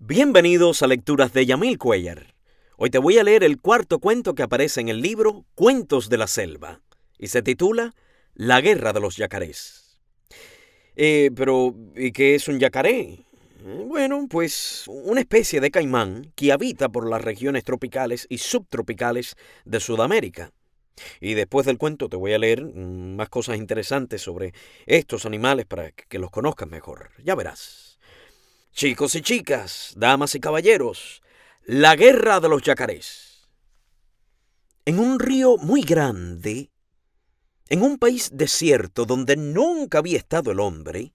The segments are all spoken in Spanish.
Bienvenidos a Lecturas de Yamil Cuellar. Hoy te voy a leer el cuarto cuento que aparece en el libro Cuentos de la Selva y se titula La Guerra de los Yacarés. Eh, pero, ¿y qué es un yacaré? Bueno, pues una especie de caimán que habita por las regiones tropicales y subtropicales de Sudamérica. Y después del cuento te voy a leer mm, más cosas interesantes sobre estos animales para que los conozcas mejor. Ya verás. Chicos y chicas, damas y caballeros, la guerra de los yacarés. En un río muy grande, en un país desierto donde nunca había estado el hombre,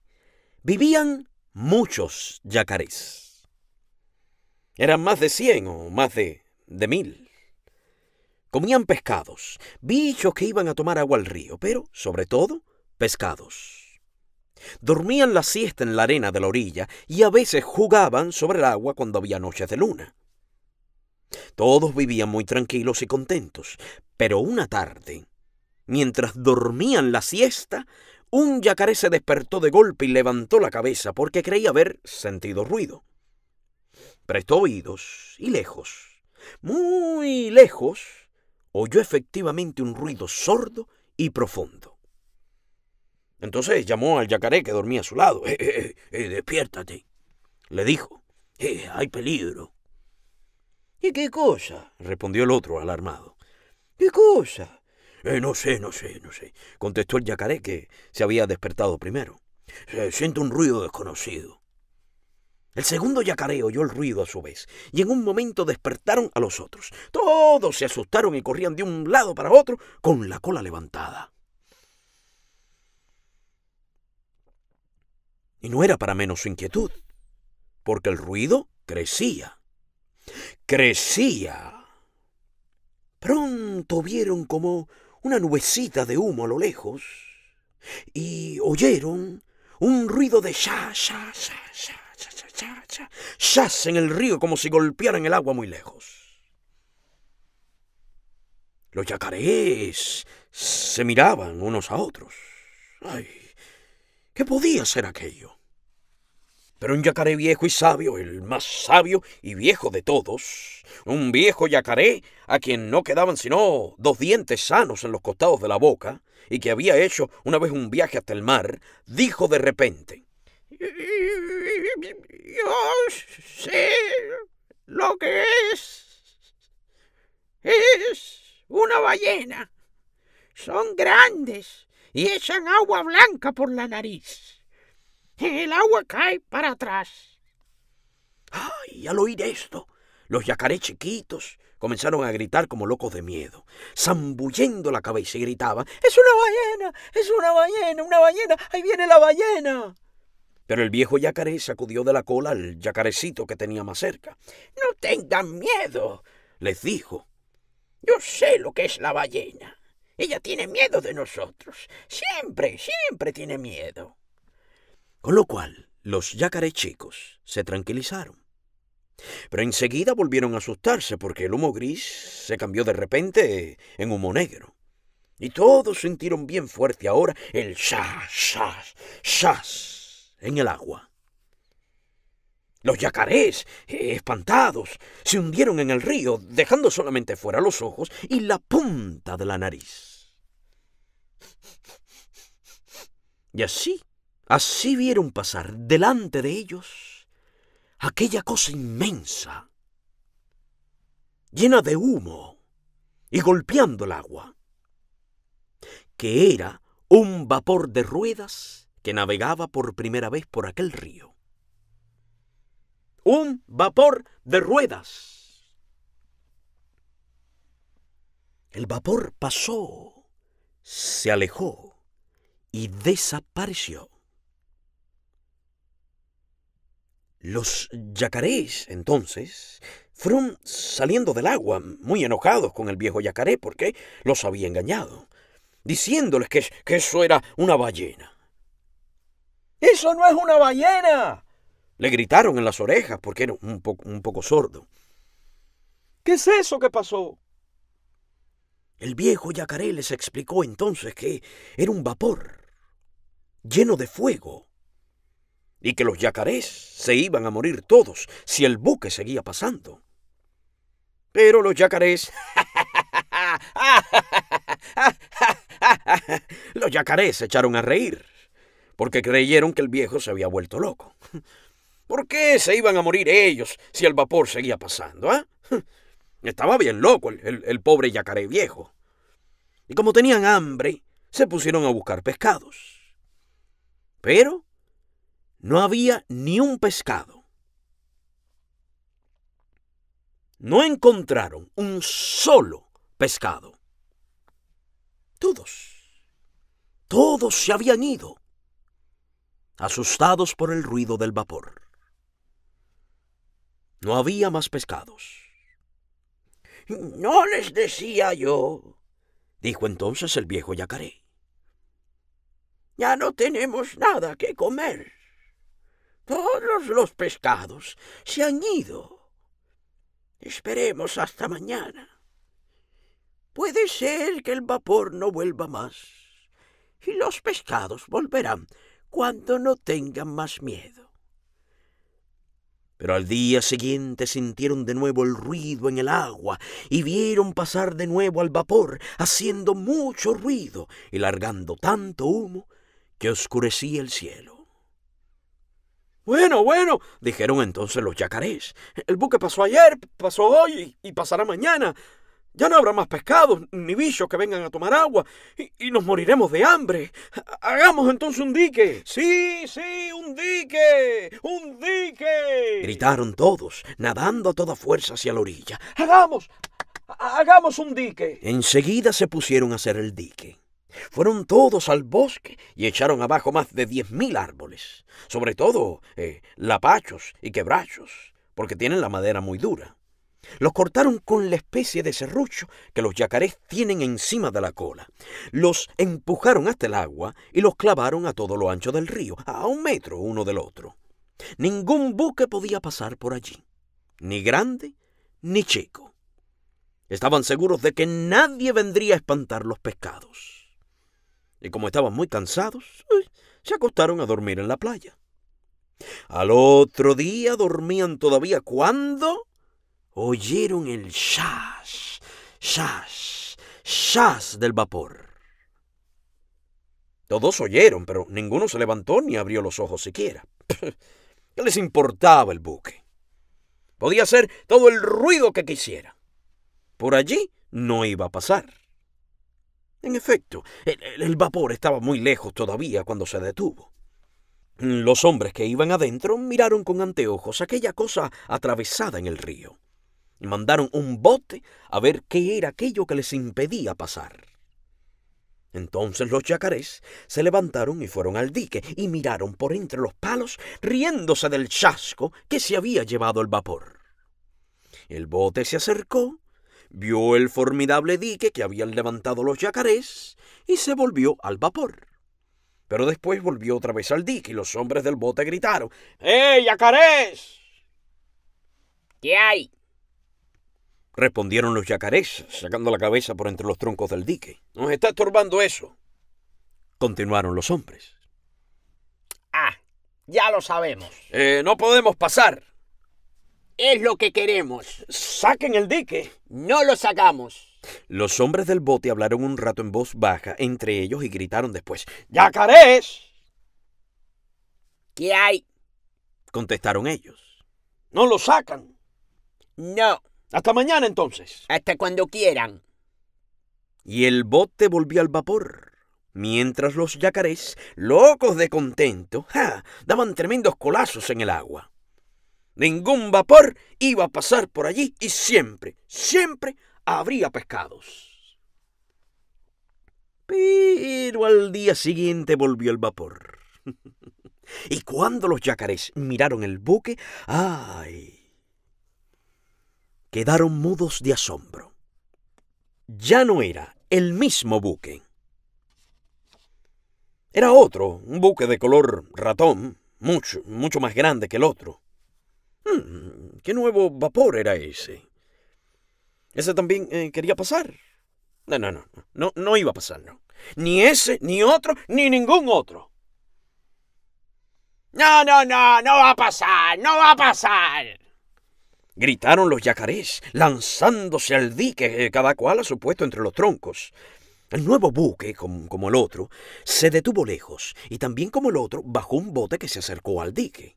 vivían muchos yacarés. Eran más de cien o más de, de mil. Comían pescados, bichos que iban a tomar agua al río, pero sobre todo pescados. Dormían la siesta en la arena de la orilla y a veces jugaban sobre el agua cuando había noches de luna. Todos vivían muy tranquilos y contentos, pero una tarde, mientras dormían la siesta, un yacaré se despertó de golpe y levantó la cabeza porque creía haber sentido ruido. Prestó oídos y lejos, muy lejos, oyó efectivamente un ruido sordo y profundo. Entonces llamó al yacaré que dormía a su lado. Eh, eh, eh, eh, despiértate, le dijo. ¡Eh, hay peligro. ¿Y qué cosa? respondió el otro, alarmado. ¿Qué cosa? Eh, no sé, no sé, no sé, contestó el yacaré que se había despertado primero. Eh, siento un ruido desconocido. El segundo yacaré oyó el ruido a su vez, y en un momento despertaron a los otros. Todos se asustaron y corrían de un lado para otro con la cola levantada. Y no era para menos su inquietud, porque el ruido crecía. Crecía. Pronto vieron como una nubecita de humo a lo lejos y oyeron un ruido de ya, ya, ya, ya, ya, ya, ya, ya, en el río como si golpearan el agua muy lejos. Los yacarés se miraban unos a otros. ¡Ay! ¿Qué podía ser aquello? pero un yacaré viejo y sabio, el más sabio y viejo de todos. Un viejo yacaré a quien no quedaban sino dos dientes sanos en los costados de la boca, y que había hecho una vez un viaje hasta el mar, dijo de repente, Yo sé lo que es. Es una ballena. Son grandes y echan agua blanca por la nariz el agua cae para atrás. Ay, al oír esto, los yacarés chiquitos comenzaron a gritar como locos de miedo, zambullendo la cabeza y gritaban, ¡Es una ballena! ¡Es una ballena! ¡Una ballena! ¡Ahí viene la ballena! Pero el viejo yacaré sacudió de la cola al yacarecito que tenía más cerca. No tengan miedo, les dijo. Yo sé lo que es la ballena. Ella tiene miedo de nosotros. Siempre, siempre tiene miedo. Con lo cual, los chicos se tranquilizaron. Pero enseguida volvieron a asustarse porque el humo gris se cambió de repente en humo negro. Y todos sintieron bien fuerte ahora el shas, shas, shas en el agua. Los yacarés, eh, espantados, se hundieron en el río, dejando solamente fuera los ojos y la punta de la nariz. Y así Así vieron pasar delante de ellos aquella cosa inmensa, llena de humo y golpeando el agua, que era un vapor de ruedas que navegaba por primera vez por aquel río. Un vapor de ruedas. El vapor pasó, se alejó y desapareció. Los yacarés, entonces, fueron saliendo del agua, muy enojados con el viejo yacaré porque los había engañado, diciéndoles que, eso era una ballena. ¡Eso no es una ballena! Le gritaron en las orejas porque era un, un poco sordo. ¿Qué es eso que pasó? El viejo yacaré les explicó entonces que era un vapor lleno de fuego y que los yacarés se iban a morir todos si el buque seguía pasando. Pero los yacarés... los yacarés se echaron a reír, porque creyeron que el viejo se había vuelto loco. ¿Por qué se iban a morir ellos si el vapor seguía pasando? Ah? Estaba bien loco el pobre yacaré viejo. Y como tenían hambre, se pusieron a buscar pescados. Pero no había ni un pescado. No encontraron un solo pescado. Todos, todos se habían ido, asustados por el ruido del vapor. No había más pescados. No les decía yo, dijo entonces el viejo yacaré. Ya no tenemos nada que comer. Todos los pescados se han ido. Esperemos hasta mañana. Puede ser que el vapor no vuelva más y los pescados volverán cuando no tengan más miedo. Pero al día siguiente sintieron de nuevo el ruido en el agua y vieron pasar de nuevo al vapor, haciendo mucho ruido y largando tanto humo que oscurecía el cielo. Bueno, bueno, dijeron entonces los yacarés. El buque pasó ayer, pasó hoy y, pasará mañana. Ya no habrá más pescados ni bichos que vengan a tomar agua y, y nos moriremos de hambre. Hagamos entonces un dique. Sí, sí, un dique, un dique. Gritaron todos, nadando a toda fuerza hacia la orilla. Hagamos, hagamos un dique. Enseguida se pusieron a hacer el dique. Fueron todos al bosque y echaron abajo más de diez mil árboles, sobre todo eh, lapachos y quebrachos, porque tienen la madera muy dura. Los cortaron con la especie de serrucho que los yacarés tienen encima de la cola. Los empujaron hasta el agua y los clavaron a todo lo ancho del río, a un metro uno del otro. Ningún buque podía pasar por allí, ni grande ni chico. Estaban seguros de que nadie vendría a espantar los pescados y como estaban muy cansados, se acostaron a dormir en la playa. Al otro día dormían todavía cuando oyeron el shash, shash, shash del vapor. Todos oyeron, pero ninguno se levantó ni abrió los ojos siquiera. ¿Qué les importaba el buque? Podía hacer todo el ruido que quisiera. Por allí no iba a pasar. En efecto, el, vapor estaba muy lejos todavía cuando se detuvo. Los hombres que iban adentro miraron con anteojos aquella cosa atravesada en el río. Y Mandaron un bote a ver qué era aquello que les impedía pasar. Entonces los yacarés se levantaron y fueron al dique y miraron por entre los palos, riéndose del chasco que se había llevado el vapor. El bote se acercó vio el formidable dique que habían levantado los yacarés y se volvió al vapor. Pero después volvió otra vez al dique y los hombres del bote gritaron: ¡Eh, yacarés! ¿Qué hay? Respondieron los yacarés, sacando la cabeza por entre los troncos del dique. Nos está estorbando eso. Continuaron los hombres. Ah, ya lo sabemos. Eh, no podemos pasar, es lo que queremos. Saquen el dique. No lo sacamos. Los hombres del bote hablaron un rato en voz baja entre ellos y gritaron después. ¡Yacarés! ¿Qué hay? Contestaron ellos. ¿No lo sacan? No. Hasta mañana entonces. Hasta cuando quieran. Y el bote volvió al vapor mientras los yacarés, locos de contento, daban tremendos colazos en el agua. Ningún vapor iba a pasar por allí y siempre, siempre habría pescados. Pero al día siguiente volvió el vapor. y cuando los yacarés miraron el buque, ¡ay! Quedaron mudos de asombro. Ya no era el mismo buque. Era otro, un buque de color ratón, mucho, mucho más grande que el otro. Hmm, ¿Qué nuevo vapor era ese? Ese también eh, quería pasar. No, no, no, no, no iba a pasar, no. Ni ese, ni otro, ni ningún otro. No, no, no, no va a pasar, no va a pasar. Gritaron los yacarés, lanzándose al dique, eh, cada cual a su puesto entre los troncos. El nuevo buque, como el otro, se detuvo lejos, y también como el otro, bajó un bote que se acercó al dique.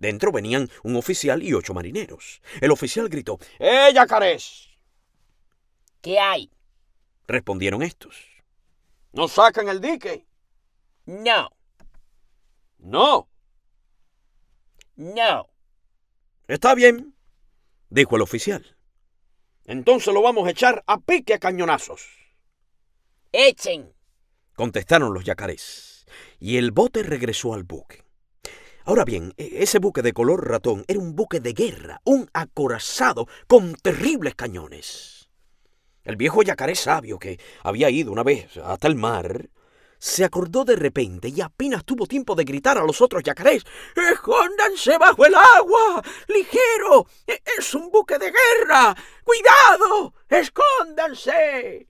Dentro venían un oficial y ocho marineros. El oficial gritó, ¡Eh, yacarés! ¿Qué hay? Respondieron estos. ¿No sacan el dique? No. No. No. Está bien, dijo el oficial. Entonces lo vamos a echar a pique a cañonazos. Echen, contestaron los yacarés, y el bote regresó al buque. Ahora bien, e, ese buque de color ratón era un buque de guerra, un acorazado con terribles cañones. El viejo yacaré sabio, que había ido una vez hasta el mar, se acordó de repente y apenas tuvo tiempo de gritar a los otros yacarés: ¡Escóndanse bajo el agua! ¡Ligero! E, ¡Es un buque de guerra! ¡Cuidado! ¡Escóndanse!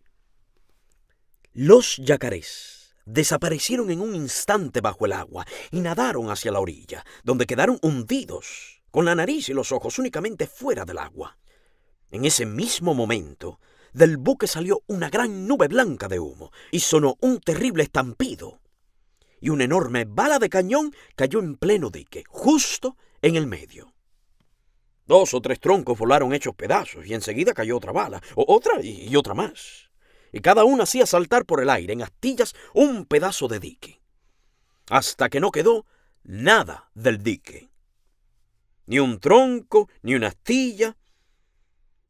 Los yacarés desaparecieron en un instante bajo el agua y nadaron hacia la orilla, donde quedaron hundidos, con la nariz y los ojos únicamente fuera del agua. En ese mismo momento, del buque salió una gran nube blanca de humo y sonó un terrible estampido. Y una enorme bala de cañón cayó en pleno dique, justo en el medio. Dos o tres troncos volaron hechos pedazos y enseguida cayó otra bala, otra y otra más y cada una hacía saltar por el aire en astillas un pedazo de dique, hasta que no quedó nada del dique. Ni un tronco, ni una astilla,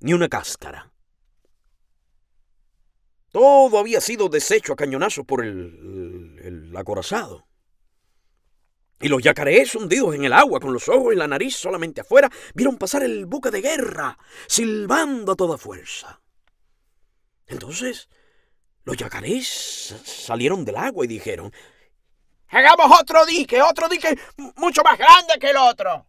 ni una cáscara. Todo había sido deshecho a cañonazos por el, el, acorazado. Y los yacarés hundidos en el agua, con los ojos y la nariz solamente afuera, vieron pasar el buque de guerra, silbando a toda fuerza. Entonces, los yacarés salieron del agua y dijeron, Hagamos otro dique, otro dique mucho más grande que el otro.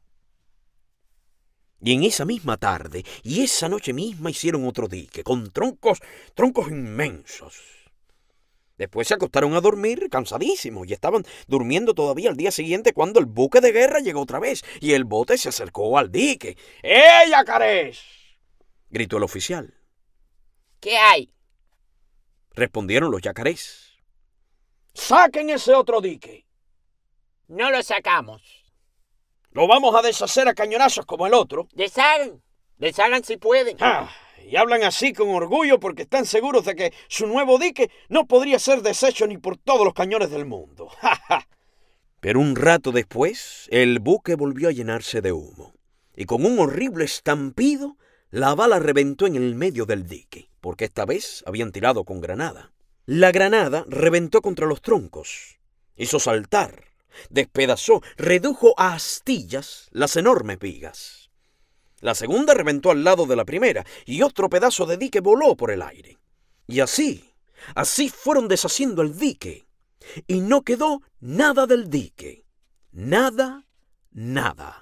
Y en esa misma tarde y esa noche misma hicieron otro dique, con troncos, troncos inmensos. Después se acostaron a dormir cansadísimos y estaban durmiendo todavía al día siguiente cuando el buque de guerra llegó otra vez y el bote se acercó al dique. ¡Eh, yacarés! gritó el oficial. ¿Qué hay? Respondieron los yacarés. Saquen ese otro dique. No lo sacamos. Lo vamos a deshacer a cañonazos como el otro. Deshagan. Deshagan si pueden. Ah, y hablan así con orgullo porque están seguros de que su nuevo dique no podría ser deshecho ni por todos los cañones del mundo. Pero un rato después, el buque volvió a llenarse de humo, y con un horrible estampido, la bala reventó en el medio del dique porque esta vez habían tirado con granada. La granada reventó contra los troncos, hizo saltar, despedazó, redujo a astillas las enormes vigas. La segunda reventó al lado de la primera y otro pedazo de dique voló por el aire. Y así, así fueron deshaciendo el dique. Y no quedó nada del dique. Nada, nada.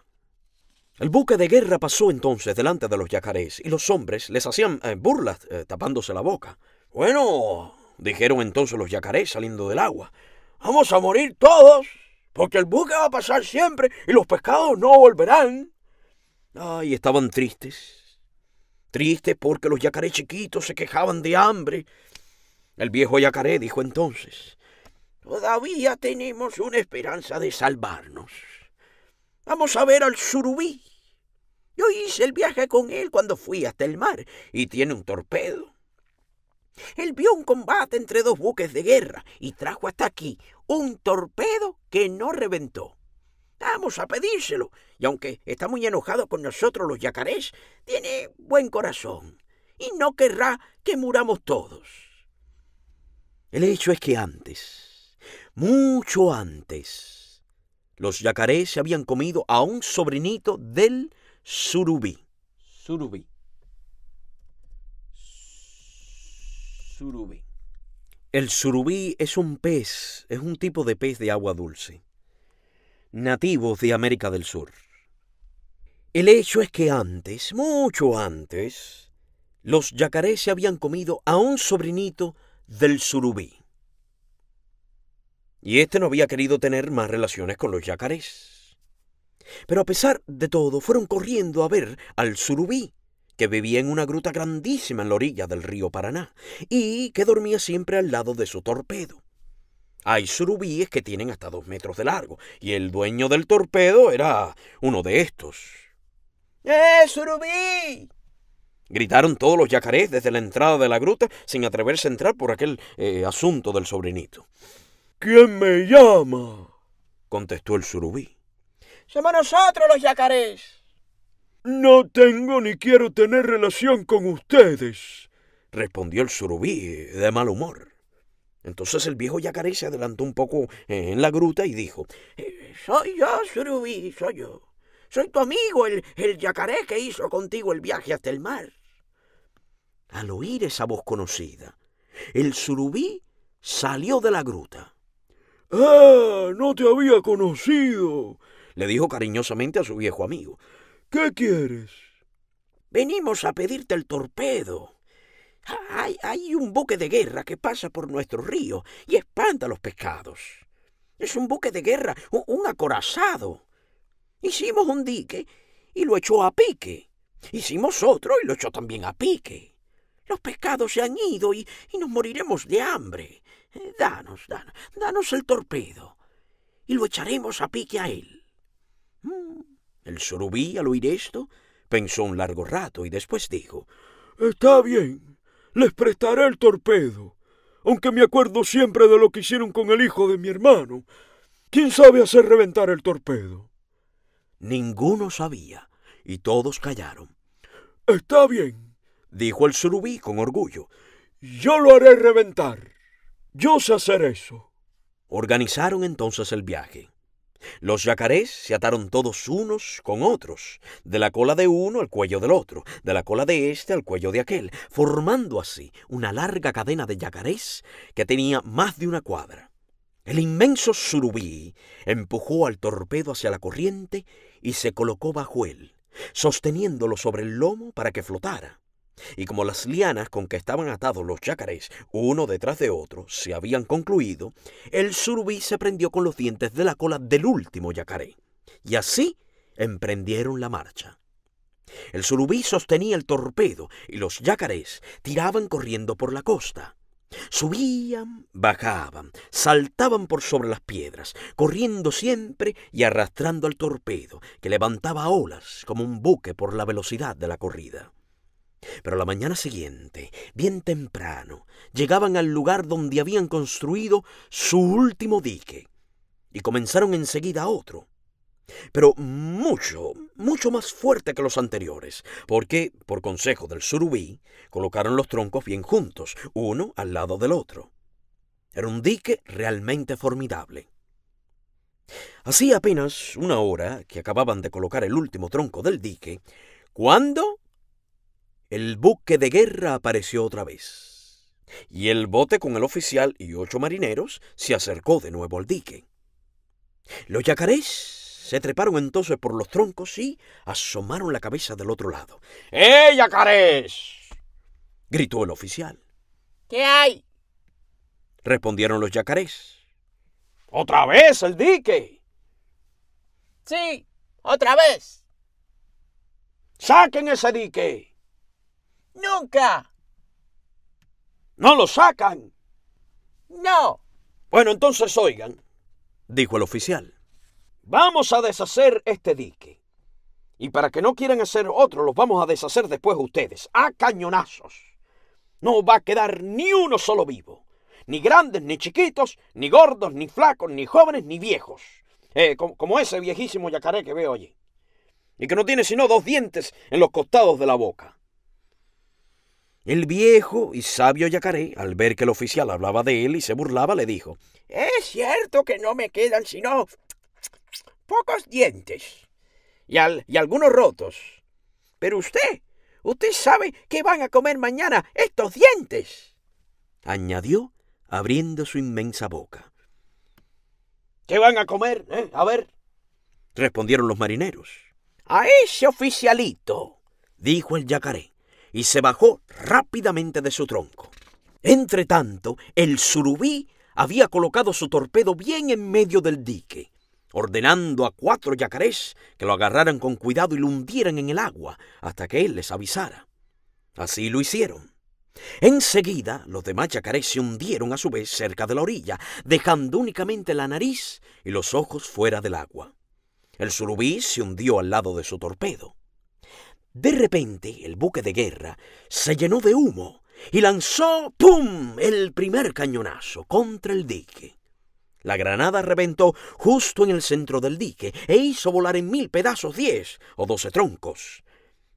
El buque de guerra pasó entonces delante de los yacarés y los hombres les hacían eh, burlas eh, tapándose la boca. Bueno, dijeron entonces los yacarés saliendo del agua, vamos a morir todos, porque el buque va a pasar siempre y los pescados no volverán. Ay, estaban tristes, tristes porque los yacarés chiquitos se quejaban de hambre. El viejo yacaré dijo entonces, todavía tenemos una esperanza de salvarnos. Vamos a ver al surubí. Yo hice el viaje con él cuando fui hasta el mar y tiene un torpedo. Él vio un combate entre dos buques de guerra y trajo hasta aquí un torpedo que no reventó. Vamos a pedírselo. Y aunque está muy enojado con nosotros los yacarés, tiene buen corazón y no querrá que muramos todos. El hecho es que antes, mucho antes, los yacarés se habían comido a un sobrinito del surubí. Surubí. Surubí. El surubí es un pez, es un tipo de pez de agua dulce, nativos de América del Sur. El hecho es que antes, mucho antes, los yacarés se habían comido a un sobrinito del surubí y este no había querido tener más relaciones con los yacarés. Pero a pesar de todo, fueron corriendo a ver al surubí, que vivía en una gruta grandísima en la orilla del río Paraná, y que dormía siempre al lado de su torpedo. Hay surubíes que tienen hasta dos metros de largo, y el dueño del torpedo era uno de estos. ¡Eh, surubí! Gritaron todos los yacarés desde la entrada de la gruta sin atreverse a entrar por aquel eh, asunto del sobrinito. ¿Quién me llama? contestó el surubí. Somos nosotros los yacarés. No tengo ni quiero tener relación con ustedes, respondió el surubí de mal humor. Entonces el viejo yacaré se adelantó un poco eh, en la gruta y dijo, eh, Soy yo, surubí, soy yo. Soy tu amigo, el, el yacaré que hizo contigo el viaje hasta el mar. Al oír esa voz conocida, el surubí salió de la gruta. ¡Ah! No te había conocido, le dijo cariñosamente a su viejo amigo. ¿Qué quieres? Venimos a pedirte el torpedo. Hay, un buque de guerra que pasa por nuestro río y espanta los pescados. Es un buque de guerra, un, acorazado. Hicimos un dique y lo echó a pique. Hicimos otro y lo echó también a pique. Los pescados se han ido y nos moriremos de hambre. Danos, danos, danos el torpedo y lo echaremos a pique a él. Mm. El surubí, al oír esto, pensó un largo rato y después dijo, Está bien, les prestaré el torpedo, aunque me acuerdo siempre de lo que hicieron con el hijo de mi hermano. ¿Quién sabe hacer reventar el torpedo? Ninguno sabía, y todos callaron. Está bien, dijo el surubí con orgullo. Yo lo haré reventar. Yo sé hacer eso. Organizaron entonces el viaje. Los yacarés se ataron todos unos con otros, de la cola de uno al cuello del otro, de la cola de este al cuello de aquel, formando así una larga cadena de yacarés que tenía más de una cuadra. El inmenso surubí empujó al torpedo hacia la corriente y se colocó bajo él, sosteniéndolo sobre el lomo para que flotara. Y como las lianas con que estaban atados los yacarés, uno detrás de otro, se habían concluido, el surubí se prendió con los dientes de la cola del último yacaré. Y así emprendieron la marcha. El surubí sostenía el torpedo y los yacarés tiraban corriendo por la costa. Subían, bajaban, saltaban por sobre las piedras, corriendo siempre y arrastrando al torpedo, que levantaba olas como un buque por la velocidad de la corrida. Pero la mañana siguiente, bien temprano, llegaban al lugar donde habían construido su último dique y comenzaron enseguida otro, pero mucho, mucho más fuerte que los anteriores, porque, por consejo del surubí, colocaron los troncos bien juntos, uno al lado del otro. Era un dique realmente formidable. Hacía apenas una hora que acababan de colocar el último tronco del dique, cuando el buque de guerra apareció otra vez, y el bote con el oficial y ocho marineros se acercó de nuevo al dique. Los yacarés se treparon entonces por los troncos y asomaron la cabeza del otro lado. ¡Eh, yacarés! gritó el oficial. ¿Qué hay? respondieron los yacarés. ¡Otra vez el dique! Sí, otra vez. ¡Saquen ese dique! Nunca. ¿No lo sacan? No. Bueno, entonces oigan, dijo el oficial. Vamos a deshacer este dique. Y para que no quieran hacer otro, los vamos a deshacer después ustedes, a cañonazos. No va a quedar ni uno solo vivo. Ni grandes, ni chiquitos, ni gordos, ni flacos, ni jóvenes, ni viejos. Eh, como ese viejísimo yacaré que veo allí. Y que no tiene sino dos dientes en los costados de la boca. El viejo y sabio yacaré, al ver que el oficial hablaba de él y se burlaba, le dijo, Es cierto que no me quedan sino pocos dientes y, algunos rotos. Pero usted, usted sabe que van a comer mañana estos dientes, añadió, abriendo su inmensa boca. ¿Qué van a comer? Eh? A ver, respondieron los marineros. A ese oficialito, dijo el yacaré y se bajó rápidamente de su tronco. Entretanto, el surubí había colocado su torpedo bien en medio del dique, ordenando a cuatro yacarés que lo agarraran con cuidado y lo hundieran en el agua hasta que él les avisara. Así lo hicieron. Enseguida, los demás yacarés se hundieron a su vez cerca de la orilla, dejando únicamente la nariz y los ojos fuera del agua. El surubí se hundió al lado de su torpedo. De repente el buque de guerra se llenó de humo y lanzó ¡pum! el primer cañonazo contra el dique. La granada reventó justo en el centro del dique e hizo volar en mil pedazos diez o doce troncos.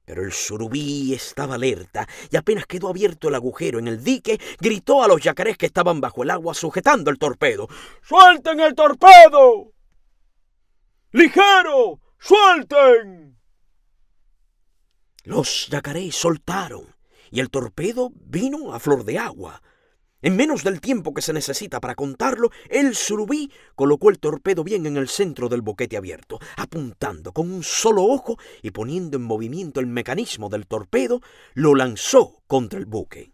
Pero el surubí estaba alerta y apenas quedó abierto el agujero en el dique, gritó a los yacarés que estaban bajo el agua sujetando el torpedo. ¡Suelten el torpedo! ¡Ligero! ¡Suelten! Los yacarés soltaron y el torpedo vino a flor de agua. En menos del tiempo que se necesita para contarlo, el surubí colocó el torpedo bien en el centro del boquete abierto, apuntando con un solo ojo y poniendo en movimiento el mecanismo del torpedo, lo lanzó contra el buque.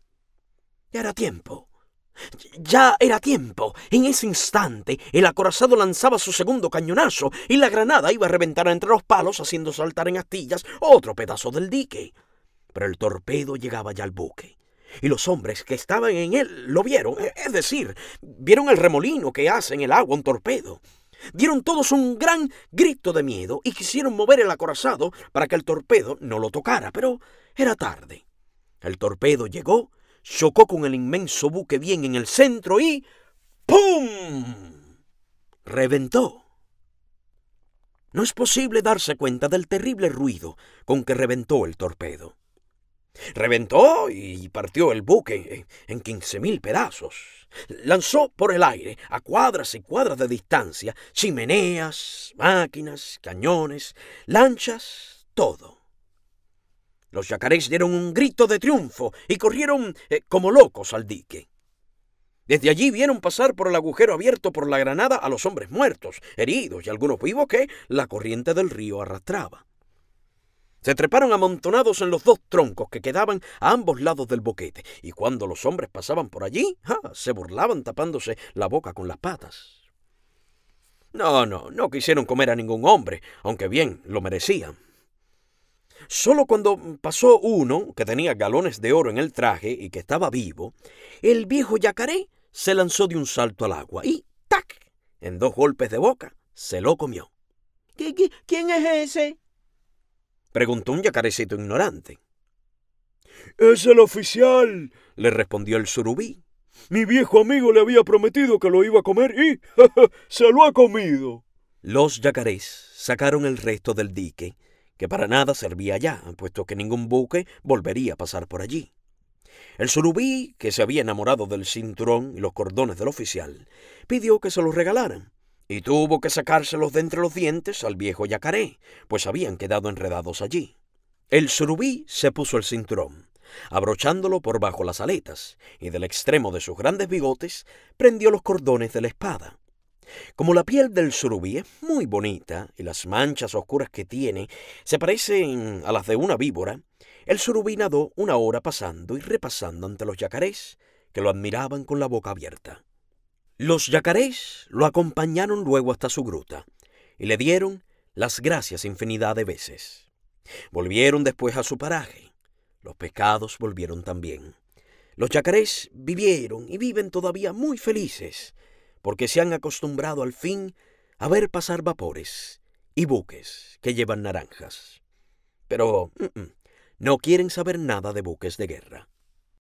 Ya era tiempo. Ya era tiempo. En ese instante, el acorazado lanzaba su segundo cañonazo y la granada iba a reventar entre los palos, haciendo saltar en astillas otro pedazo del dique. Pero el torpedo llegaba ya al buque. Y los hombres que estaban en él lo vieron, e-, es decir, vieron el remolino que hace en el agua un torpedo. Dieron todos un gran grito de miedo y quisieron mover el acorazado para que el torpedo no lo tocara, pero era tarde. El torpedo llegó chocó con el inmenso buque bien en el centro y ¡pum! Reventó. No es posible darse cuenta del terrible ruido con que reventó el torpedo. Reventó y partió el buque en quince mil pedazos. Lanzó por el aire, a cuadras y cuadras de distancia, chimeneas, máquinas, cañones, lanchas, todo. Los yacarés dieron un grito de triunfo y corrieron eh, como locos al dique. Desde allí vieron pasar por el agujero abierto por la granada a los hombres muertos, heridos y algunos vivos que la corriente del río arrastraba. Se treparon amontonados en los dos troncos que quedaban a ambos lados del boquete, y cuando los hombres pasaban por allí, se burlaban tapándose la boca con las patas. No, no, no quisieron comer a ningún hombre, aunque bien lo merecían. Solo cuando pasó uno, que tenía galones de oro en el traje y que estaba vivo, el viejo yacaré se lanzó de un salto al agua y ¡tac! En dos golpes de boca se lo comió. ¿Quién es ese? Preguntó un yacarecito ignorante. Es el oficial, le respondió el surubí. Mi viejo amigo le había prometido que lo iba a comer y se lo ha comido. Los yacarés sacaron el resto del dique que para nada servía ya, puesto que ningún buque volvería a pasar por allí. El surubí, que se había enamorado del cinturón y los cordones del oficial, pidió que se los regalaran, y tuvo que sacárselos de entre los dientes al viejo yacaré, pues habían quedado enredados allí. El surubí se puso el cinturón, abrochándolo por bajo las aletas, y del extremo de sus grandes bigotes prendió los cordones de la espada, como la piel del surubí es muy bonita y las manchas oscuras que tiene se parecen a las de una víbora, el surubí nadó una hora pasando y repasando ante los yacarés, que lo admiraban con la boca abierta. Los yacarés lo acompañaron luego hasta su gruta y le dieron las gracias infinidad de veces. Volvieron después a su paraje. Los pecados volvieron también. Los yacarés vivieron y viven todavía muy felices porque se han acostumbrado al fin a ver pasar vapores y buques que llevan naranjas. Pero mm, mm, no quieren saber nada de buques de guerra.